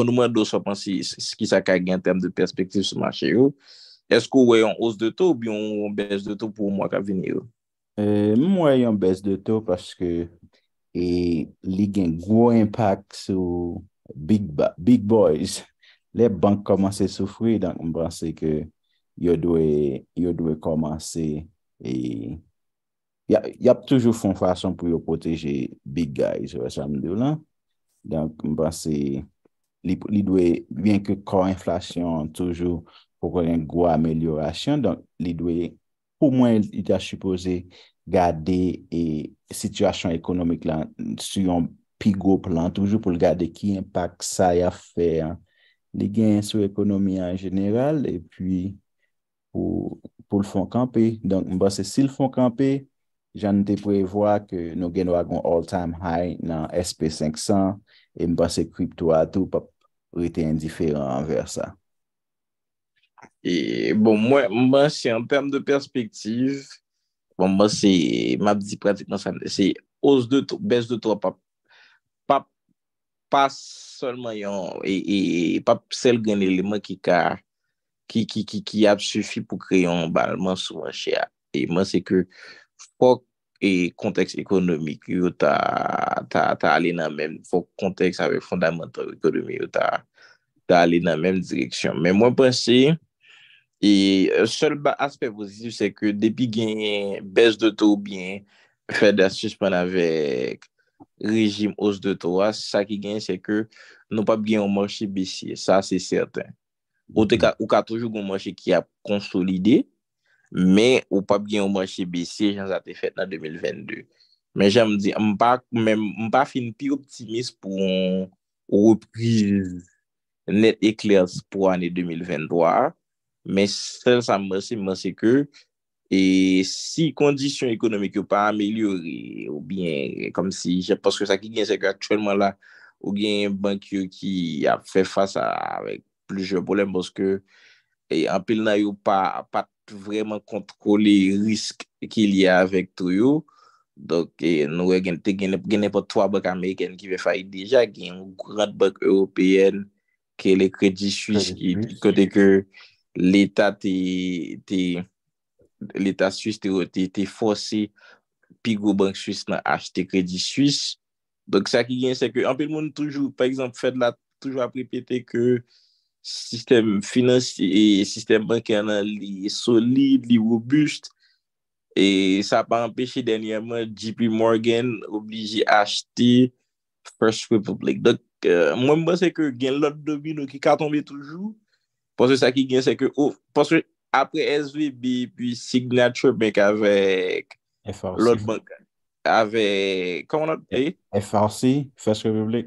mwen mwese ou mwen mwese se ki sa kage en term de perspektiv sou mwese yo, esko wè yon oz de to ou bi yon bez de to pou mwen kwa vini yo? Mwen wè yon bez de to paske li gen gwo impak sou big boys. Le bank komanse soufri dan mwen mwese ke yo dwe komanse e y ap toujou fon fason pou yo proteje big guy, se wè sa mdou lan. Donc, mbansè, li dwe, bien ke kwa inflasyon toujou, pou kon yon gwa amelyorasyon, li dwe, pou mwen, y ta suppose gade e sityasyon ekonomik lan sou yon pigop lan, toujou pou l gade ki impak sa y a fè li gen sou ekonomi an jeneral, e pwi pou l fon kampe. Donc, mbansè, si l fon kampe, jan te prevoa ke nou gen wagon all time high nan SP500 e mba se kripto a tou pap rete indiferent anversa. E bon mwen, mwen se an perm de perspektiv, bon, mwen se, mwen ap di pratikman se os de to, bes de to pap, pap pas sol mayon, e pap sel gen eleman ki ka ki ap sufi pou kreyon, mwen sou man chea. E mwen se ke fok e konteks ekonomik yo ta ale nan men, fok konteks ave fondamental ekonomik yo ta ale nan men direksyon. Men mwen pensi, e sol aspekt pozitif se ke depi genyen bez de to ou bien, fè de asusman avèk rejim os de to, sa ki genyen se ke nou pap genyen ou morsi besye, sa se certain. Ou te ka, ou ka toujou goun morsi ki a konsolidey, men ou pap gen ou manche besi jan sa te fet nan 2022. Men jen m di, m pa fin pi optimist pou ou pri net e kles pou ane 2022, men sen sa m m seman se ke si kondisyon ekonomik yo pa amelyori ou bien kom si, jen poske sa ki gen seke aktwèlman la ou gen bank yo ki a fe fasa avèk pljè bolèm, boske apil nan yo pat Vreman kontrole risk Ki liye avek tou yo Donk e, nou e gen te genep Toa bak Ameriken ki ve faye deja Gen yon grad bak Europeyen Ke le kredi Suisse Kote ke l'Etat Te L'Etat Suisse te force Pi go bank Suisse Na achete kredi Suisse Donk sa ki gen se ke Par exemple FED la toujwa apre pete ke Sistem finance et système banque qui en a les solides, les robustes, et ça n'a pas empêché dernièrement J.P. Morgan oblige à acheter First Republic. Donc, euh, moi-même, c'est que j'ai gagné l'autre domino qui a tombé tout le jour, parce que ça qui gagne, c'est que, oh, parce que après SVB, puis signature banque avec l'autre banque, avec, comment on appelle? FRC, First Republic.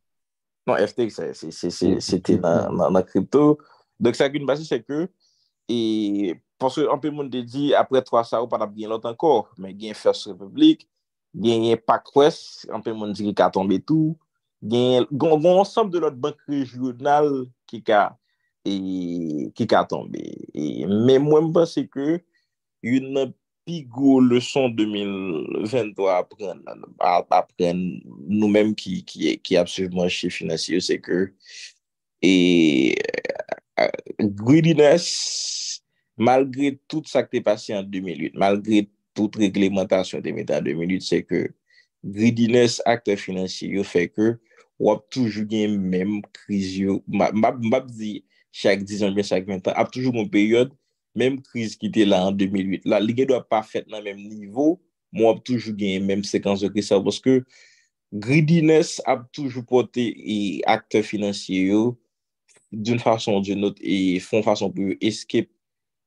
Bon, FTEK mm-hmm. se te nan kripto Dok se akoun basi se ke E Ponso anpe moun de di apre 3 sa ou Parap gen lot ankor Men gen Fers Republik Gen gen Pakwes Anpe moun de di ki ka tombe tou Gen gonsanm de lot bankre jurnal Ki ka Ki ka tombe Men mwen mwen se ke Yon nan go le son 2023 apren nou men ki apsevman che finanseyo, se ke e greediness malgre tout sa kte pase an 2008, malgre tout reglementasyon te mette an 2008, se ke greediness akte finanseyo feke, wap toujou gen men krizyo, mab di chak 10 an 25 ap toujou moun peryode Mem kriz ki te la an 2008. La lige do ap pa fèt nan mem nivo. Mwen ap toujou genye mem sekans yo kriz sa. Parce ke greediness ap toujou pote et akte financier yo doun fason doun not et fon fason pou yo escape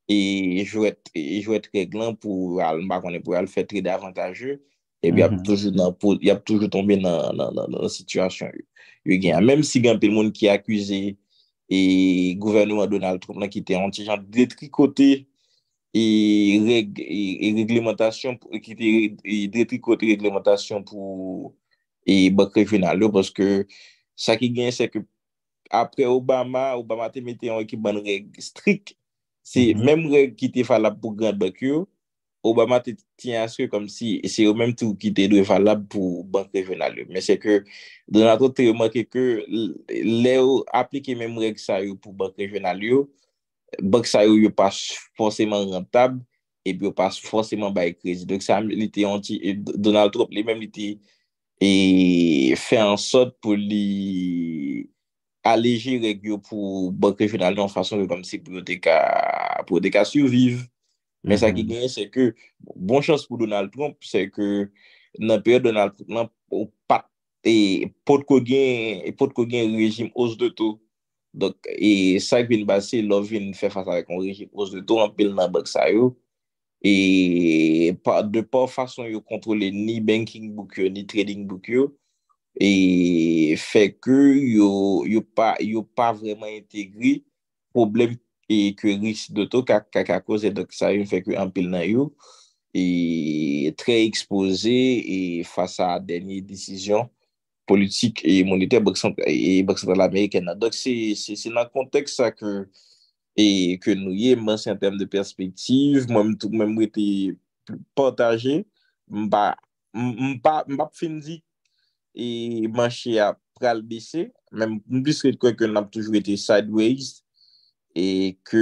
et jou et reklan pou al fèt re davantage yo et bi ap toujou tombe nan situasyon yo genye. Mem si gen pe moun ki akwize E gouvernou a Donald Trump la ki te antijan detrikote e reglementasyon pou e bakre final yo. Paske sa ki gen seke apre Obama, Obama te mette yon ekip ban reg strik, se mm-hmm. menm reg ki te falap pou grad bak yo. Obama te tine aske kom si, se yo menm tou ki te dwe valab pou bankre jenalyo, men se ke Donald Trump te yon manke ke, le yo aplike menm reksa yo pou bankre jenalyo, bankre jenalyo yo pas fonsenman rentab, epi yo pas fonsenman bay kredi, donald Trump li menm li te fe ansot pou li aleje rekyo pou bankre jenalyo kon fason yo kom si pou dek a surviv, Men sa ki mhm. genye se ke bon chans pou Donald Trump se ke nan peryon Donald Trump nan pot ko gen rejim oz de to. Donk e sa ki bin basi lor vin fè fasa rekon rejim oz de to anpil nan bèk sa yo. E de pa fason yo kontrole ni banking bouk yo, ni trading bouk yo. E fè ke yo pa vreman integri problemi. e kwe rik si doto kakakose et dok sa yon fekwe an pil nan yo e tre ekspose e fasa denye disizyon politik e monetè baksan pral Amerikan et dok se nan konteks sa e kwe nou ye mwen se an tem de perspektiv mwen mwen mwen mwen te portaje mwen pa finzi e manche a pral bese mwen mwen bisre kwe kwen mwen mwen toujou ete sideways e ke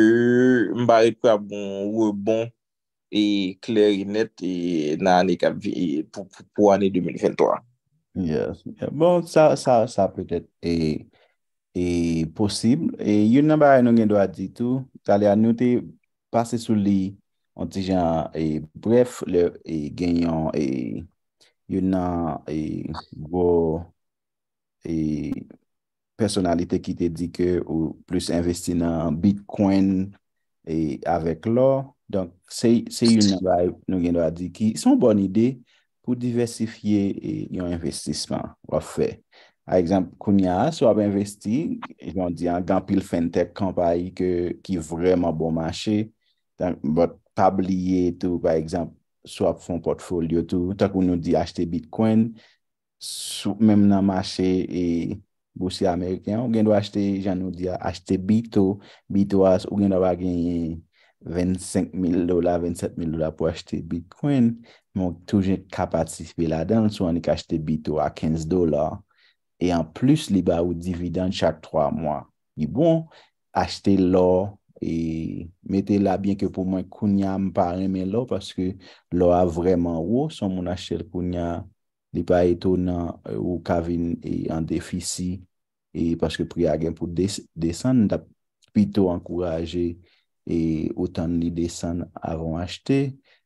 mbaret pou a bon ou e bon e kleri net nan ane ka vi e pou ane 2023 yes bon sa sa sa pwetet e posib e yon nan baray nan gen do a di tou tali an nou te pase sou li an ti jan e bref le e genyon e yon nan e go e personalite ki te di ke ou plus investi nan bitcoin e avek lo. Donk, se yon nabay nou gen do a di ki, son bon ide pou diversifiye e yon investisman wafè. A egzamp, kounya, sou ap investi, yon di an, gan pil fentech kampay ki vreman bon manche. Donk, bot pabliye tou, ba egzamp, sou ap fon potfolio tou, tak ou nou di achte bitcoin sou mem nan manche e Bousi Ameriken, ou gen do a chete, jan nou di a, a chete bito. Bito as, ou gen do a gen 25.000 dola, 27.000 dola pou a chete bitcoin. Mon touje kapatispe la dan, sou an di ka chete bito a 15 dola. E an plus li ba ou dividan chak 3 mwa. I bon, a chete lor, e mette la bien ke pou mwen kunya mpareme lor, paske lor a vreman wos, an moun a chete lor mpareme lor. li pa eto nan euh, ou kavin en defisi, e paske priy agen pou desen, da pito ankouraje e otan li desen avon achete,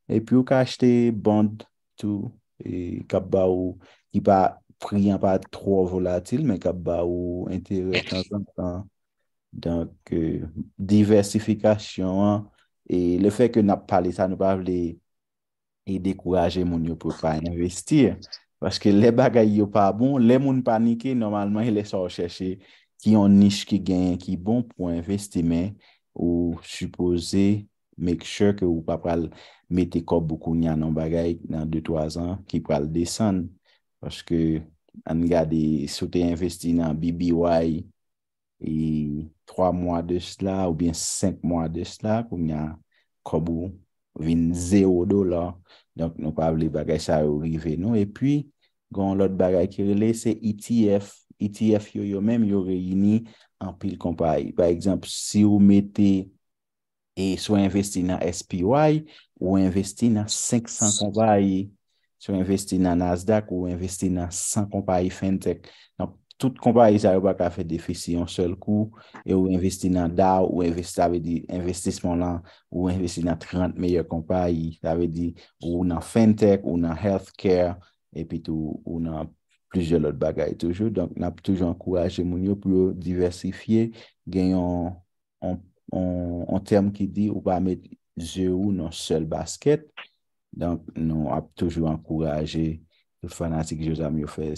e pi ou ka achete bond, tou, e kap ba ou, ki pa priy an pa tro volatil, men kap ba ou entere tan, tan, tan, dan ke diversifikasyon, e le fe ke nap pale, sa nou pa vle e dekouraje moun yo pou pa investir, e, Paske le bagay yo pa bon, le moun panike normalman e leso ou cheshe ki yon nish ki gen, ki bon pou investi men ou supose make sure ke ou pa pral meti kobou kou nyan nan bagay nan 2-3 an ki pral desen. Paske an gade sou te investi nan BBY e 3 mwa de s'la ou bien 5 mwa de s'la pou nyan kobou. vin 0 dolar, donk nou pa avli bagay sa ou rive nou, e pi, gon lot bagay ki rele se ETF, ETF yo yo menm yo reyini, an pil kompay, par ekzamp, si ou mette, e so investi nan SPY, ou investi nan 500 kompay, so investi nan Nasdaq, ou investi nan 100 kompay fintech, donk, tout kompa yi zare wak a fe defisi yon sel kou, e ou investi nan da, ou investi nan 30 meyye kompa yi, ou nan fentech, ou nan healthcare, epi tou ou nan plizye lot bagay toujou, donk nan ap toujou ankouraje moun yo pou yo diversifiye, genyon an term ki di, ou pa met zye ou nan sel basket, donk nan ap toujou ankouraje yon fanatik yo zanm yo fe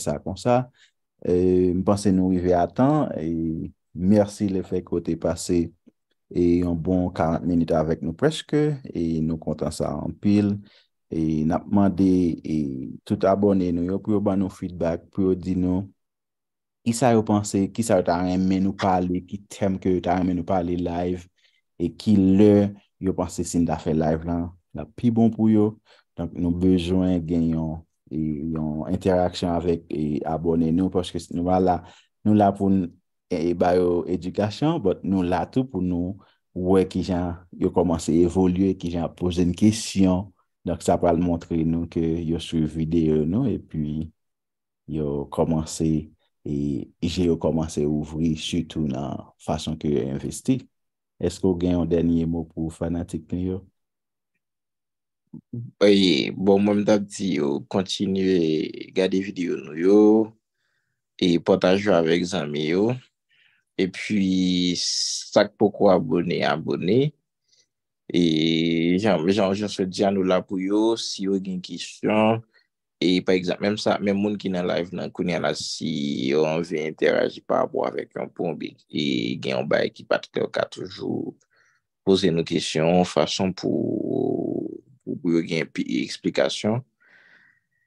sa kon sa, E, mi panse nou i ve atan, e mersi le fe kote pase, e yon bon 40 minuta avek nou preske, e nou kontan sa anpil, e nap mande, e tout abone nou, yo pou yo ban nou feedback, pou yo di nou, ki sa yo panse, ki sa yo ta reme nou pale, ki tem ke yo ta reme nou pale live, e ki le, yo panse sin da fe live lan, la pi bon pou yo, tanp nou bejwen genyon, E yon interaksyon avèk e abonè nou, pòske nou wala nou la pou e, e edukasyon, bot nou la tout pou nou wè ki jan, yo komanse evolye, ki jan pose n kèsyon dok sa pral montre nou ke yo su videyo nou, e pi yo komanse e je yo komanse ouvri sütou nan fason ki yo investi, esko gen yon denye mò pou fanatik nou yo? Bon, mwen dap di yo kontinye gade videyo nou yo e potaj yo avek zanme yo e pi sak pokou abone abone e jan, jan, jan se diyan nou la pou yo si yo gen kisyon e pa egzan, menm sa, menm moun ki nan live nan kounen la si yo anve interajipa apwa vek yon pou e gen yon bay ki pati te waka toujou pose nou kisyon fason pou... Ou pou yo gen pi eksplikasyon.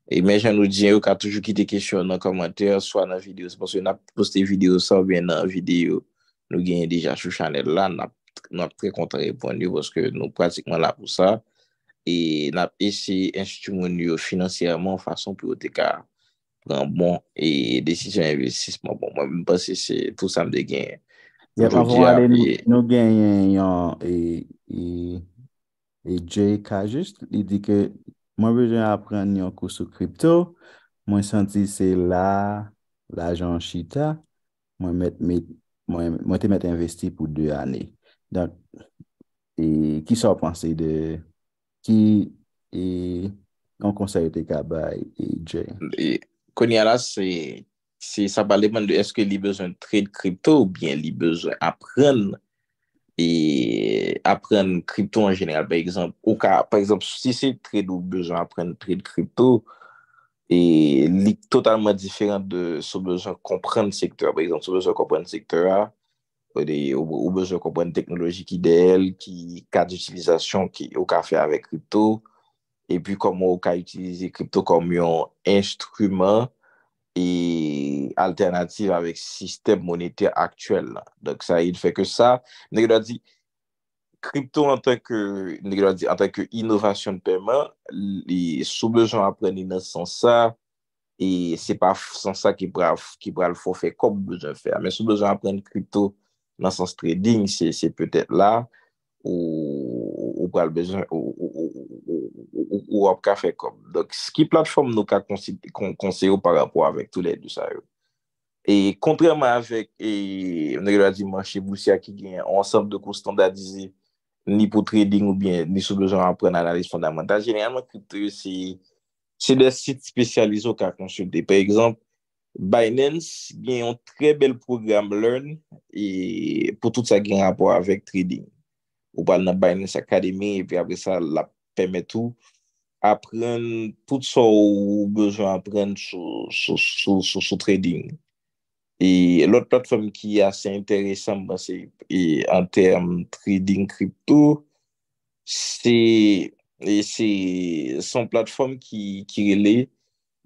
E menjen nou diyen yo ka toujou ki te kèsyon nan komentèr. Swa nan videyo. Se monsen yo nan poste videyo. Swa ven nan videyo. Nou genyen deja sou chanel la. Nan pre konta repon yo. Pwoske nou pratikman la pou sa. E nan pe se institoumen yo financièman. Fason pou yo te ka. Ran bon. E desisyon investisman. Bon, mwen mwen mwen mwen mwen mwen mwen. Mwen mwen mwen mwen mwen. Mwen mwen mwen mwen mwen. Mwen mwen mwen mwen mwen. E Jay Kajist, li di ke, mwen bejwen apren yon kousou kripto, mwen santi se la, la jan Chita, mwen te met investi pou 2 ane. Donk, ki sa apansi de, ki yon konservite kaba, Jay? E Konya la, se sa pale mwen de eske li bejwen trade kripto ou bien li bejwen apren kripto? E apren kripto en genel. Par exemple, si se trade ou bejan apren kripto, e li totalman diferent sou bejan kompren sektora. Par exemple, sou bejan kompren sektora ou bejan kompren teknolojik ideel, ki ka d'utilizasyon ki ou ka fe avè kripto. E pi komo ou ka utilize kripto kom yon instrument kripto. E alternatif avèk sistem monete aktuel. Dok sa, yon fè ke sa, nèk lò di, krypto nèk lò di, an tanke inovasyon pèman, sou bezon apreni nan sans sa, e se pa sans sa ki pral fò fè, kom bezon fè, men sou bezon apreni krypto nan sans trading, se pe tèt la, ou pral bezon, ou ou ap ka fe kom. Dok, ski platform nou ka konseyo par rapport avèk tou lèdou sa yo. Et, kontrèman avèk, et, mnè gè la di manche, bousia ki gen ansap de kon standadize ni pou trading ou bien ni sou dojan apren analize fondamental. Genèman, koutou yo, se de sit spesyalizo ka konseyo de. Per exemple, Binance gen yon tre bel program Learn et, pou tout sa gen rapport avèk trading. Ou pal nan Binance Academy epè apre sa lap pèmet ou apren tout sa ou bezo apren sou trading. Et l'autre plateforme qui est assez intéressante en termes trading crypto, c'est son plateforme qui relaie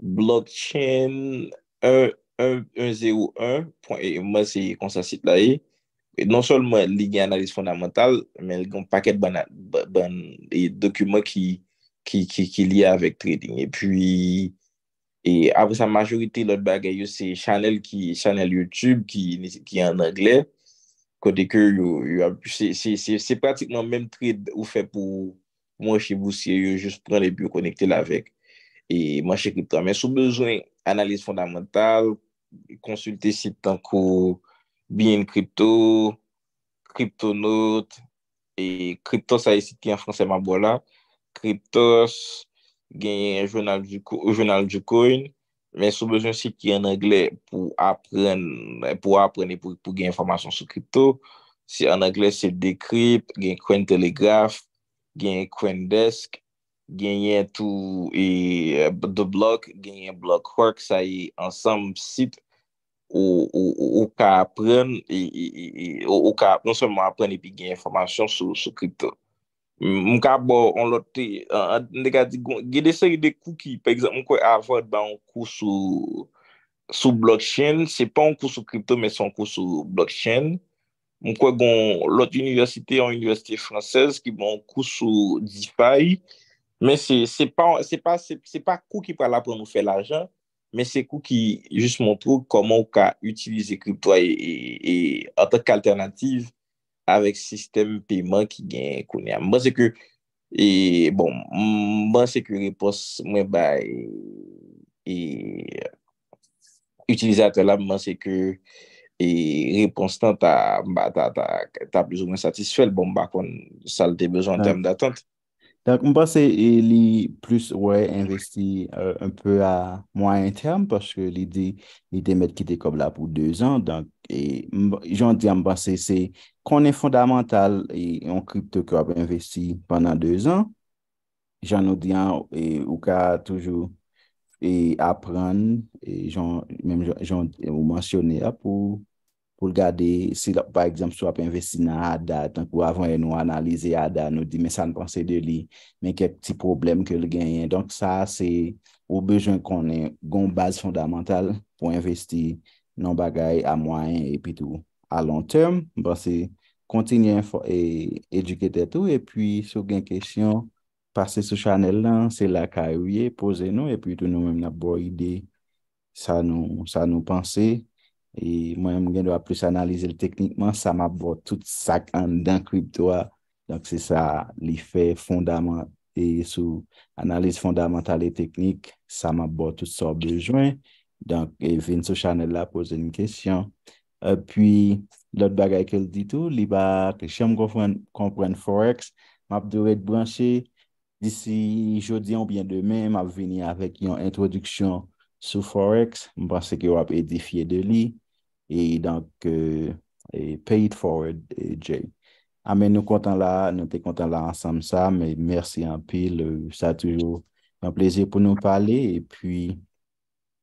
blockchain101.com. Non sol mwen ligye analise fondamental, men ligan paket ban e dokumat ki liye avèk trading. E puis, avè sa majorite lòt bagay yo, se chanel YouTube ki en anglè, kode kè yon yon, se pratikman mèm trade ou fè pou mwen chè bousye yo, jous pran lè biyo konekte lè avèk. Mè sou bezwen analise fondamental, konsulte sitan kò Bin kripto, kripto note, e kripto sa yi siti an franse mabou la, kriptos, genye jounal du coin, men sou bezon siti an agle pou apren, pou apreni pou genye informasyon sou kripto, si an agle se dekrip, genye coin telegraph, genye coin desk, genye tou e do euh, blok, genye blok work, sa yi ansam siti, ou ka apren, ou ka apren non seman apren epi gen informasyon sou krypto. Mwen ka bo, an lote, gen desay de kou ki, mwen kwe avod ba an kou sou blockchain, se pa an kou sou krypto, men se an kou sou blockchain. Mwen kwe gon lote universite, an universite fransez, ki bon kou sou DeFi, men se pa kou ki pa la pou nou fe lajan, Mwen se kou ki jist montrou koman ou ka utilize kriptwa e otak e, alternatif avek sistem peyman ki gen kounen. Mwen se ke repons mwen ba e utilize ato la, mwen se ke e, repons tan ta plus ou mwen satisfel mwen bon, ba kon salte bezon tem datant. Mpase li plus wè euh, investi un pè a mwanyan term, paske li de met ki de kob la pou 2 an. Joun di an mpase se konen fondamental yon kripto kob investi panan 2 an. Joun nou di an ou ka toujou apren, joun ou mansyone la pou... pou l'gade, par exemple, sou ap investi nan Adda, tankou avan e nou analize Adda, nou di, men sa n'pense de li, men ket ti problem ke l'genyen. Donk sa, se ou bejoun konen gon base fondamental pou investi nan bagay bon, a mwayen epi tou. A long term, ba se kontinye edukete tou, epi sou gen kesyon, pase sou chanel lan, se la ka ouye, pose nou, epi tou nou men mna bo ide, sa nou pense. E mwen mwen gen do a plus analize l teknikman, sa m ap bo tout sak an dan kripto a. Donk se sa li fe fondament, e sou analize fondamental e teknik, sa m ap bo tout sor bejwen. Donk e vin sou chanel la pose n kesyon. E pwi, lot bagay ke l ditou, li ba kèche m kon pren Forex, m ap do et branshe. Disi jodi an ou bien demen, m ap vini avek yon introduksyon sou Forex. M branshe ki w ap edifiye de li. E euh, et donc, pay it forward, euh, Jay. Amen, ah, nou kontan la, nou te kontan la ansam sa, men mersi an pil, sa euh, toujou. Mwen plesye pou nou pale, et puis,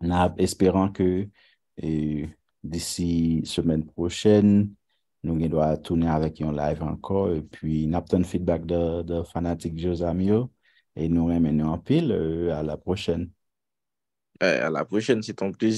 na esperan ke disi semen prochen, nou gen doa toune avèk yon live anko, et puis, nap ton feedback de fanatik Jo Zamyo, et nou amen nou an pil, a la prochen. A eh, la prochen, si ton plesye.